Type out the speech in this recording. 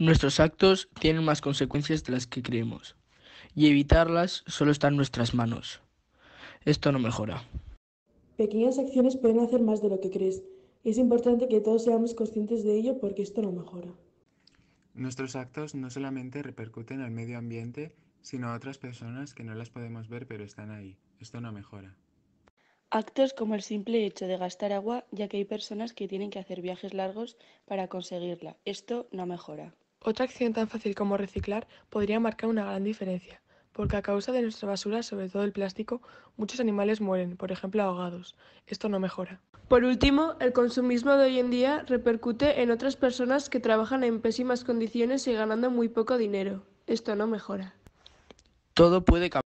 Nuestros actos tienen más consecuencias de las que creemos, y evitarlas solo está en nuestras manos. Esto no mejora. Pequeñas acciones pueden hacer más de lo que crees. Es importante que todos seamos conscientes de ello porque esto no mejora. Nuestros actos no solamente repercuten al medio ambiente, sino a otras personas que no las podemos ver pero están ahí. Esto no mejora. Actos como el simple hecho de gastar agua, ya que hay personas que tienen que hacer viajes largos para conseguirla. Esto no mejora. Otra acción tan fácil como reciclar podría marcar una gran diferencia, porque a causa de nuestra basura, sobre todo el plástico, muchos animales mueren, por ejemplo ahogados. Esto no mejora. Por último, el consumismo de hoy en día repercute en otras personas que trabajan en pésimas condiciones y ganando muy poco dinero. Esto no mejora. Todo puede cambiar.